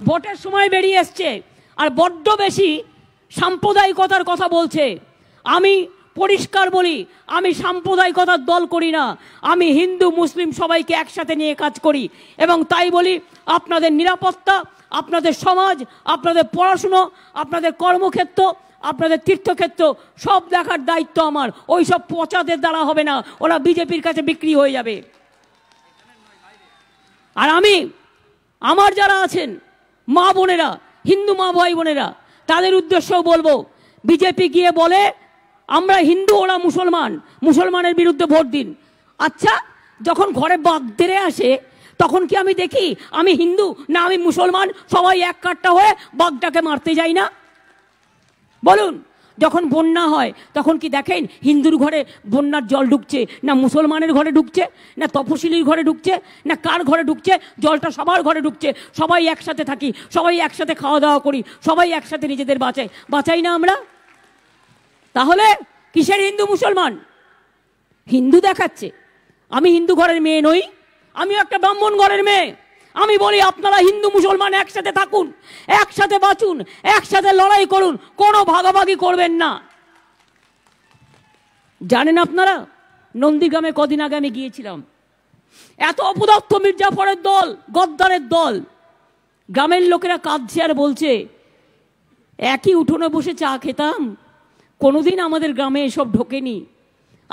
ভোটের সময় বেরিয়ে এসছে আর বড্ড বেশি সাম্প্রদায়িকতার কথা বলছে আমি পরিষ্কার বলি আমি সাম্প্রদায়িকতার দল করি না আমি হিন্দু মুসলিম সবাইকে একসাথে নিয়ে কাজ করি এবং তাই বলি আপনাদের নিরাপত্তা আপনাদের সমাজ আপনাদের পড়াশুনো আপনাদের কর্মক্ষেত্র আপনাদের তীর্থক্ষেত্র সব দেখার দায়িত্ব আমার ওই সব পচাদের দ্বারা হবে না ওরা বিজেপির কাছে বিক্রি হয়ে যাবে আর আমি আমার যারা আছেন মা বোনেরা হিন্দু মা ভাই বোনেরা তাদের উদ্দেশ্যও বলবো বিজেপি গিয়ে বলে আমরা হিন্দু ওরা মুসলমান মুসলমানের বিরুদ্ধে ভোট দিন আচ্ছা যখন ঘরে বাগদেরে আসে তখন কি আমি দেখি আমি হিন্দু না আমি মুসলমান সবাই এক কাটটা হয়ে বাঘটাকে মারতে যাই না বলুন যখন বন্যা হয় তখন কি দেখেন হিন্দুর ঘরে বন্যার জল ঢুকছে না মুসলমানের ঘরে ঢুকছে না তপশিলির ঘরে ঢুকছে না কার ঘরে ঢুকছে জলটা সবার ঘরে ঢুকছে সবাই একসাথে থাকি সবাই একসাথে খাওয়া দাওয়া করি সবাই একসাথে নিজেদের বাঁচাই বাঁচাই না আমরা তাহলে কিসের হিন্দু মুসলমান হিন্দু দেখাচ্ছে আমি হিন্দু ঘরের মেয়ে নই আমিও একটা ব্রাহ্মণ ঘরের মেয়ে আমি বলি আপনারা হিন্দু মুসলমান একসাথে থাকুন একসাথে বাঁচুন একসাথে লড়াই করুন কোনো ভাগাভাগি করবেন না জানেন আপনারা নন্দীগ্রামে কদিন আগে আমি গিয়েছিলাম এত অপদার্থ মির্জাফরের দল গদ্দারের দল গ্রামের লোকেরা কাঁদছে আর বলছে একই উঠোনে বসে চা খেতাম কোনোদিন আমাদের গ্রামে এসব ঢোকেনি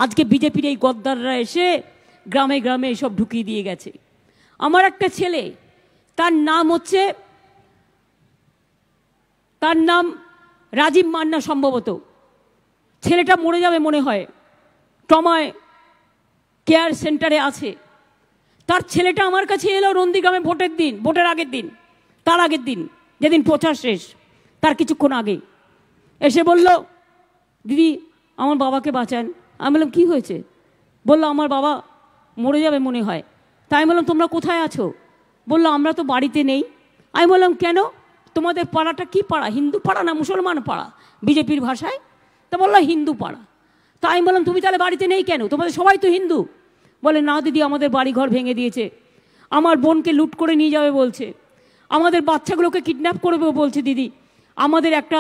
আজকে বিজেপির এই গদ্দাররা এসে গ্রামে গ্রামে এসব ঢুকিয়ে দিয়ে গেছে আমার একটা ছেলে তার নাম হচ্ছে তার নাম রাজীব মান্না সম্ভবত ছেলেটা মরে যাবে মনে হয় টমায় কেয়ার সেন্টারে আছে তার ছেলেটা আমার কাছে এলো নন্দীগ্রামে ভোটের দিন ভোটের আগের দিন তার আগের দিন যেদিন প্রচার শেষ তার কিছুক্ষণ আগে এসে বলল দিদি আমার বাবাকে বাঁচান আমি বললাম কী হয়েছে বললো আমার বাবা মরে যাবে মনে হয় তাই আমি বললাম তোমরা কোথায় আছো বললো আমরা তো বাড়িতে নেই আমি বললাম কেন তোমাদের পাড়াটা কি পাড়া হিন্দু পাড়া না মুসলমান পাড়া বিজেপির ভাষায় তা বললো হিন্দু পাড়া তা আমি বললাম তুমি তাহলে বাড়িতে নেই কেন তোমাদের সবাই তো হিন্দু বলে না দিদি আমাদের বাড়িঘর ভেঙে দিয়েছে আমার বোনকে লুট করে নিয়ে যাবে বলছে আমাদের বাচ্চাগুলোকে কিডন্যাপ করবে বলছে দিদি আমাদের একটা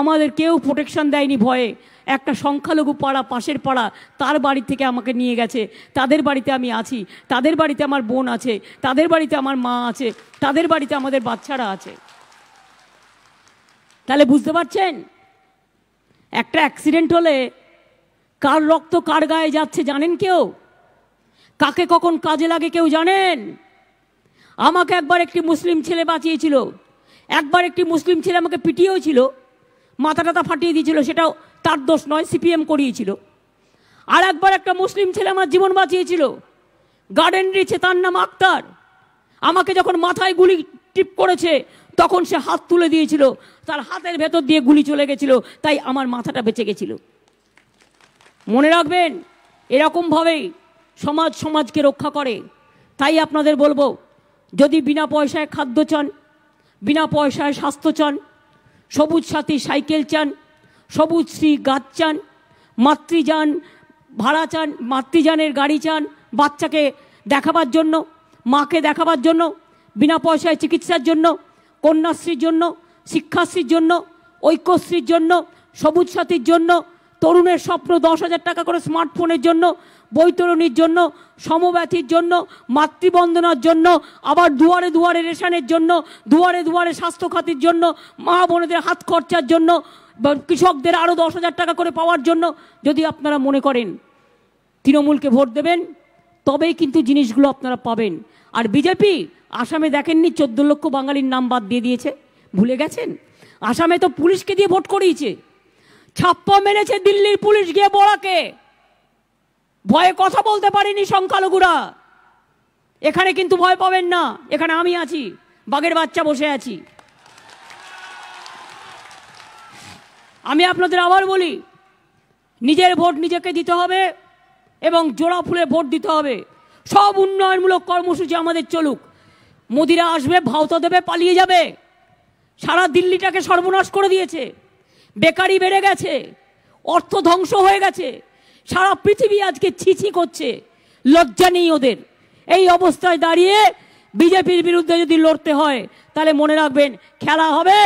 আমাদের কেউ প্রোটেকশন দেয়নি ভয়ে একটা সংখ্যালঘু পাড়া পাশের পাড়া তার বাড়ি থেকে আমাকে নিয়ে গেছে তাদের বাড়িতে আমি আছি তাদের বাড়িতে আমার বোন আছে তাদের বাড়িতে আমার মা আছে তাদের বাড়িতে আমাদের বাচ্চারা আছে তাহলে বুঝতে পারছেন একটা অ্যাক্সিডেন্ট হলে কার রক্ত কার গায়ে যাচ্ছে জানেন কেউ কাকে কখন কাজে লাগে কেউ জানেন আমাকে একবার একটি মুসলিম ছেলে বাঁচিয়েছিল একবার একটি মুসলিম ছেলে আমাকে পিটিয়েও ছিল মাথা টাথা ফাটিয়ে দিয়েছিল সেটাও তার দোষ নয় সিপিএম করিয়েছিল আর একবার একটা মুসলিম ছেলে আমার জীবন বাঁচিয়েছিল গার্ডেন রিচে তার নাম আক্তার আমাকে যখন মাথায় গুলি টিপ করেছে তখন সে হাত তুলে দিয়েছিল তার হাতের ভেতর দিয়ে গুলি চলে গেছিল তাই আমার মাথাটা বেঁচে গেছিল মনে রাখবেন এরকমভাবেই সমাজ সমাজকে রক্ষা করে তাই আপনাদের বলবো যদি বিনা পয়সায় খাদ্য চান বিনা পয়সায় স্বাস্থ্য চান সবুজ সাথী সাইকেল চান সবুজ শ্রী গাছ চান মাতৃযান ভাড়া চান মাতৃযানের গাড়ি চান বাচ্চাকে দেখাবার জন্য মাকে দেখাবার জন্য বিনা পয়সায় চিকিৎসার জন্য কন্যাশ্রীর জন্য শিক্ষাশ্রীর জন্য ঐক্যশ্রীর জন্য সবুজ সাথীর জন্য তরুণের স্বপ্ন দশ হাজার টাকা করে স্মার্টফোনের জন্য বৈতরণীর জন্য সমব্যথির জন্য মাতৃবন্দনার জন্য আবার দুয়ারে দুয়ারে রেশনের জন্য দুয়ারে দুয়ারে স্বাস্থ্যখাতির জন্য মা বোনেদের হাত খরচার জন্য কৃষকদের আরও দশ হাজার টাকা করে পাওয়ার জন্য যদি আপনারা মনে করেন তৃণমূলকে ভোট দেবেন তবেই কিন্তু জিনিসগুলো আপনারা পাবেন আর বিজেপি আসামে দেখেননি চোদ্দ লক্ষ বাঙালির নাম বাদ দিয়ে দিয়েছে ভুলে গেছেন আসামে তো পুলিশকে দিয়ে ভোট করিয়েছে ছাপ্পা মেরেছে দিল্লির পুলিশ গিয়ে বড়াকে ভয়ে কথা বলতে পারিনি সংখ্যালঘুরা এখানে কিন্তু ভয় পাবেন না এখানে আমি আছি বাঘের বাচ্চা বসে আছি আমি আপনাদের আবার বলি নিজের ভোট নিজেকে দিতে হবে এবং জোড়া ফুলে ভোট দিতে হবে সব উন্নয়নমূলক কর্মসূচি আমাদের চলুক মোদিরা আসবে ভাওতা দেবে পালিয়ে যাবে সারা দিল্লিটাকে সর্বনাশ করে দিয়েছে বেকারি বেড়ে গেছে অর্থ ধ্বংস হয়ে গেছে সারা পৃথিবী আজকে ছিছি করছে লজ্জা নেই ওদের এই অবস্থায় দাঁড়িয়ে বিজেপির বিরুদ্ধে যদি লড়তে হয় তাহলে মনে রাখবেন খেলা হবে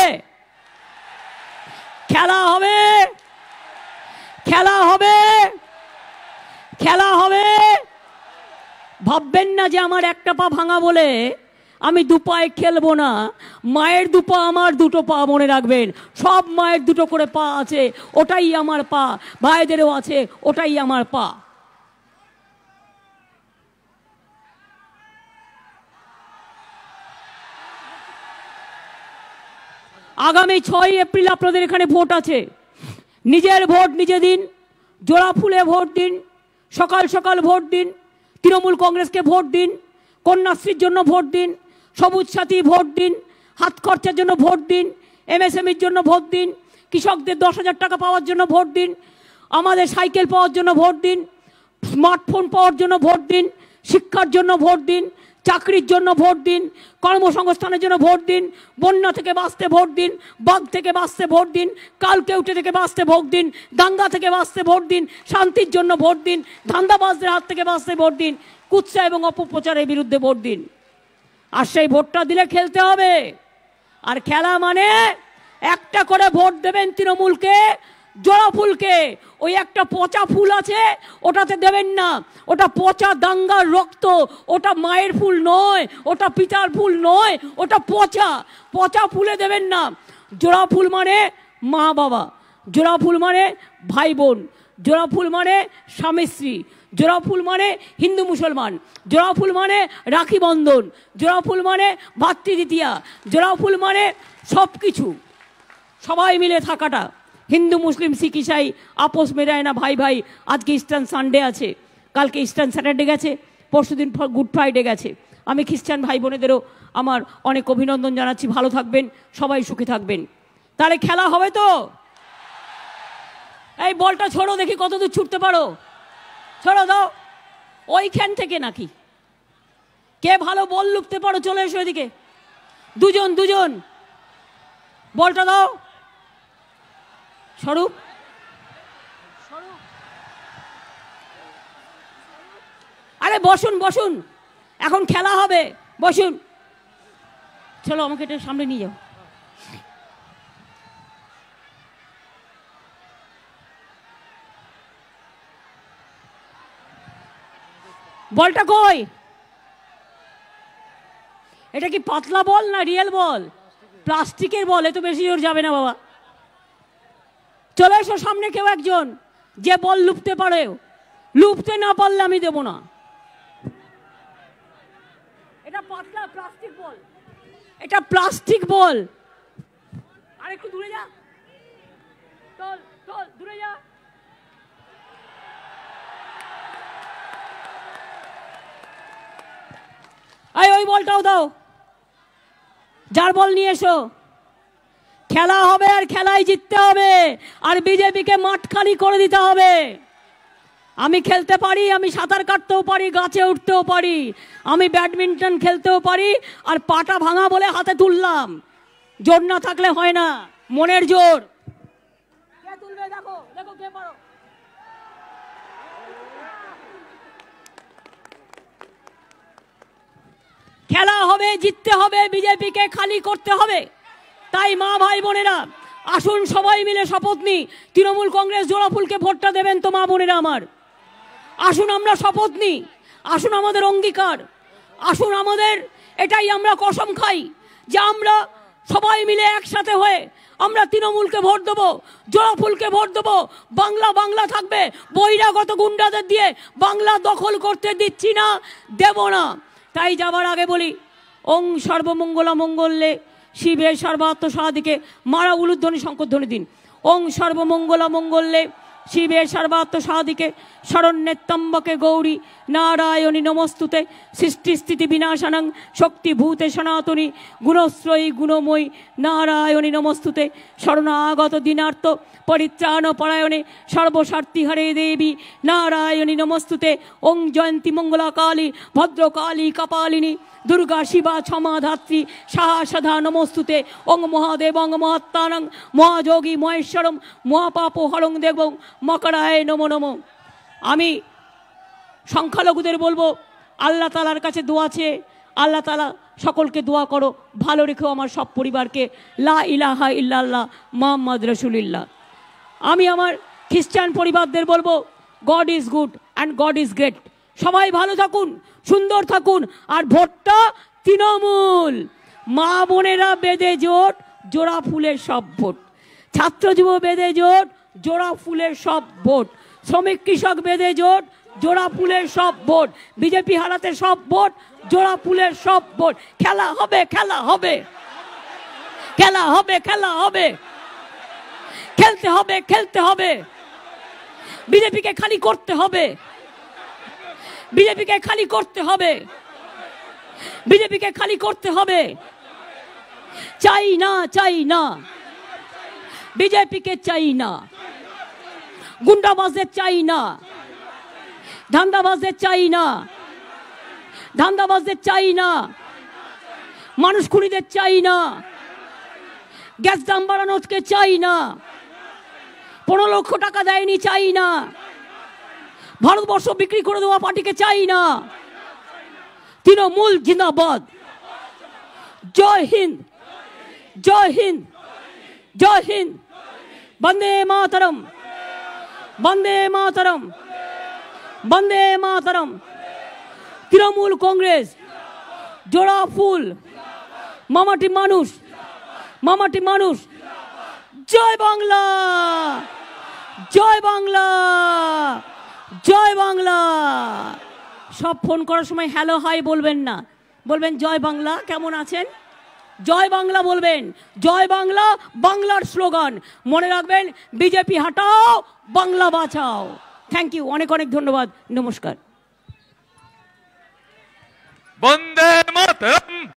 খেলা হবে খেলা হবে খেলা হবে ভাববেন না যে আমার একটা পা ভাঙা বলে আমি দুপায়ে খেলবো না মায়ের দুপা আমার দুটো পা মনে রাখবেন সব মায়ের দুটো করে পা আছে ওটাই আমার পা ভাইদেরও আছে ওটাই আমার পা আগামী ছয় এপ্রিল আপনাদের এখানে ভোট আছে নিজের ভোট নিজে দিন জোড়া ফুলে ভোট দিন সকাল সকাল ভোট দিন তৃণমূল কংগ্রেসকে ভোট দিন কন্যাশ্রীর জন্য ভোট দিন সবুজ সাথী ভোট দিন হাত খরচার জন্য ভোট দিন এর জন্য ভোট দিন কৃষকদের দশ হাজার টাকা পাওয়ার জন্য ভোট দিন আমাদের সাইকেল পাওয়ার জন্য ভোট দিন স্মার্টফোন পাওয়ার জন্য ভোট দিন শিক্ষার জন্য ভোট দিন চাকরির জন্য ভোট দিন কর্মসংস্থানের জন্য ভোট দিন বন্যা থেকে বাঁচতে ভোট দিন বাঘ থেকে বাঁচতে ভোট দিন কালকে উঠে থেকে বাঁচতে ভোট দিন দাঙ্গা থেকে বাঁচতে ভোট দিন শান্তির জন্য ভোট দিন ধান্দাবাজদের হাত থেকে বাঁচতে ভোট দিন কুৎসা এবং অপপ্রচারের বিরুদ্ধে ভোট দিন আর সেই ভোটটা দিলে খেলতে হবে আর খেলা মানে একটা করে ভোট দেবেন তৃণমূলকে জোড়া ফুলকে ওই একটা পচা ফুল আছে ওটাতে দেবেন না ওটা পচা দাঙ্গার রক্ত ওটা মায়ের ফুল নয় ওটা পিতার ফুল নয় ওটা পচা পচা ফুলে দেবেন না জোড়া ফুল মানে মা বাবা জোড়া ফুল মানে ভাই বোন জোড়া ফুল মানে স্বামী স্ত্রী জোড়াফুল মানে হিন্দু মুসলমান জোড়াফুল মানে রাখি বন্ধন জোড়াফুল মানে ভাতৃদ্বিতীয়া জোড়াফুল মানে সব কিছু সবাই মিলে থাকাটা হিন্দু মুসলিম শিখ ইসাই আপোষ মেরায় না ভাই ভাই আজকে ইস্টার্ন সানডে আছে কালকে ইস্টার্ন স্যাটারডে গেছে পরশুদিন গুড ফ্রাইডে গেছে আমি খ্রিস্টান ভাই বোনেদেরও আমার অনেক অভিনন্দন জানাচ্ছি ভালো থাকবেন সবাই সুখী থাকবেন তাহলে খেলা হবে তো এই বলটা ছোড়ো দেখি কতদূর ছুটতে পারো ছড়ো দাও ওইখান থেকে নাকি কে ভালো বল লুকতে পারো চলে এসো এদিকে দুজন দুজন বলটা দাও স্বরূপ আরে বসুন বসুন এখন খেলা হবে বসুন চলো আমাকে এটা সামনে নিয়ে যাও বলটা কই এটা কি পাতলা বল না রিয়েল বল প্লাস্টিকের বল এত বেশি জোর যাবে না বাবা চলে এসো সামনে কেউ একজন যে বল লুপতে পারে লুপতে না পারলে আমি দেব না এটা পাতলা প্লাস্টিক বল এটা প্লাস্টিক বল আরেকটু দূরে যা চল চল দূরে যা এই ওই বলটাও দাও যার বল নিয়ে এসো খেলা হবে আর খেলায় জিততে হবে আর বিজেপিকে মাঠ মাঠখালি করে দিতে হবে আমি খেলতে পারি আমি সাঁতার কাটতেও পারি গাছে উঠতেও পারি আমি ব্যাডমিন্টন খেলতেও পারি আর পাটা ভাঙা বলে হাতে তুললাম জোর না থাকলে হয় না মনের জোর তুলবে দেখো দেখো কে পারো খেলা হবে জিততে হবে বিজেপিকে খালি করতে হবে তাই মা ভাই বোনেরা আসুন সবাই মিলে শপথ নিই তৃণমূল কংগ্রেস জোড়াফুলকে ভোটটা দেবেন তো মা বোনেরা আমার আসুন আমরা শপথ নিই আসুন আমাদের অঙ্গীকার আসুন আমাদের এটাই আমরা কসম খাই যে আমরা সবাই মিলে একসাথে হয়ে আমরা তৃণমূলকে ভোট দেবো জোড়াফুলকে ভোট দেবো বাংলা বাংলা থাকবে বহিরাগত গুন্ডাদের দিয়ে বাংলা দখল করতে দিচ্ছি না দেব না তাই যাবার আগে বলি ওং সর্বমঙ্গলা মঙ্গলে শিবে সর্বাত্ম সাহাদিকে মারা উলুধ্বনি শঙ্করধ্বনি দিন ওং সর্বমঙ্গলা মঙ্গলে শিবে সর্বাত্ম সাহাদিকে শরণ্যেত্তম্বকে গৌরী নারায়ণী নমস্তুতে সৃষ্টিস্থিতি বিনাশানাং শক্তিভূতে সনাতনী গুণশ্রয়ী গুণময়ী নারায়ণী নমস্তুতে শরণাগত দিনার্থ পরিত্রাণ পরায়ণে হরে দেবী নারায়ণী নমস্তুতে ওং জয়ন্তী মঙ্গলা কালী ভদ্রকালী কপালিনী দুর্গা শিবা ছমাধাত্রী ধাত্রী সাহা সধা নমস্তুতে ওং মহাদেব অং মহাত্মানং মহাযোগী মহেশ্বরম মহাপাপ হরং দেব মকরায় নম নম আমি সংখ্যালঘুদের বলবো আল্লাহ তালার কাছে দোয়া চেয়ে আল্লাহ তালা সকলকে দোয়া করো ভালো রেখো আমার সব পরিবারকে লা ইলাহা ইল্লাল্লাহ মোহাম্মদ রসুলিল্লা আমি আমার খ্রিস্টান পরিবারদের বলবো God is good and God is great সবাই ভালো থাকুন সুন্দর থাকুন আর ভোটটা তৃণমূল মা বোনেরা বেঁধে জোট জোড়া ফুলের সব ভোট ছাত্র যুব বেঁধে জোট জোড়া ফুলের সব ভোট শ্রমিক কৃষক বেদে জোট জোড়া পুলের সব ভোট বিজেপি হারাতে সব ভোট জোড়া পুলের সব ভোট খেলা হবে খেলা হবে খেলা হবে খেলা হবে খেলতে হবে খেলতে হবে বিজেপিকে খালি করতে হবে বিজেপিকে খালি করতে হবে বিজেপিকে খালি করতে হবে চাই না চাই না বিজেপিকে চাই না গুন্ডাবাজদের চাই না ধান্দাবাজদের চাই না ধান্দাবাজদের চাই না মানুষ খুনিদের চাই না গ্যাস দাম বাড়ানোকে চাই না পনেরো লক্ষ টাকা দেয়নি চাই না ভারতবর্ষ বিক্রি করে দেওয়া পার্টিকে চাই না তৃণমূল জিন্দাবাদ জয় হিন্দ জয় হিন্দ জয় হিন্দ বন্দে মাতরম বন্দে মাতারম বন্দে মাতারম তৃণমূল কংগ্রেস জোড়া ফুল মামাটি মানুষ মামাটি মানুষ জয় বাংলা জয় বাংলা জয় বাংলা সব ফোন করার সময় হ্যালো হাই বলবেন না বলবেন জয় বাংলা কেমন আছেন জয় বাংলা বলবেন জয় বাংলা বাংলার স্লোগান মনে রাখবেন বিজেপি হাটাও বাংলা বাঁচাও থ্যাংক ইউ অনেক অনেক ধন্যবাদ নমস্কার বন্দে মাতরম